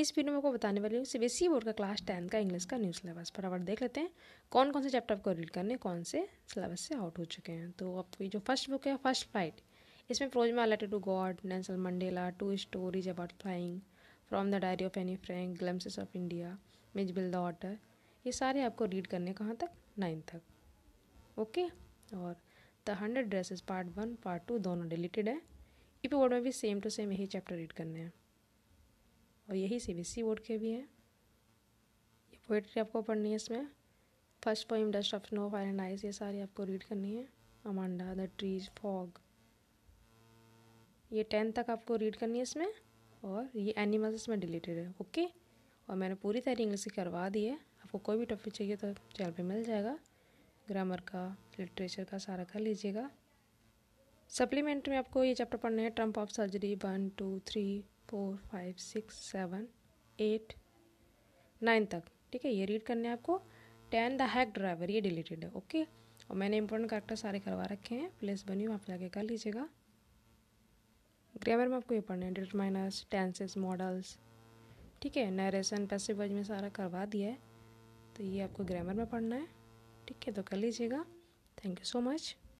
इस वीडियो में आपको बताने वाली हूँ सीबीएसई बोर्ड e का क्लास टेंथ का इंग्लिश का न्यू सिलेबस पर अगर देख लेते हैं कौन कौन से चैप्टर आपको रीड करने कौन से सिलेबस से आउट हो चुके हैं तो आपकी जो फर्स्ट बुक है फर्स्ट फ्लाइट इसमें में letter to God Nelson Mandela two stories about flying from the diary of Anne Frank glimpses of India Mijbil the otter ये सारे आपको रीड करने कहाँ तक नाइन्थ तक ओके और the hundred dresses part one part two दोनों deleted है ई बोर्ड में भी सेम टू सेम यही चैप्टर रीड करने हैं और यही C B S E board के भी हैं ये पोइट्री आपको पढ़नी है इसमें first poem dust of snow fire and ice ये सारी आपको रीड करनी है अमांडा द ट्रीज फॉग ये टेंथ तक आपको रीड करनी है इसमें और ये एनिमल्स इसमें डिलीटेड है ओके और मैंने पूरी तैयारी इंग्लिश की करवा दी है आपको कोई भी टॉपिक चाहिए तो चैनल पे मिल जाएगा ग्रामर का लिटरेचर का सारा कर लीजिएगा सप्लीमेंट में आपको ये चैप्टर पढ़ने हैं triumph of surgery one two three four five six seven eight nine तक ठीक है ये रीड करने आपको टेन द हैक ड्राइवर ये डिलीटेड है ओके और मैंने इंपॉर्टेंट करेक्टर सारे करवा रखे हैं प्लेस बनी हुई आप जाके कर लीजिएगा ग्रामर में आपको ये पढ़ना है डिट माइनस टेंसेस मॉडल्स ठीक है नरेशन पैसेवज में सारा करवा दिया है तो ये आपको ग्रामर में पढ़ना है ठीक है तो कर लीजिएगा थैंक यू सो मच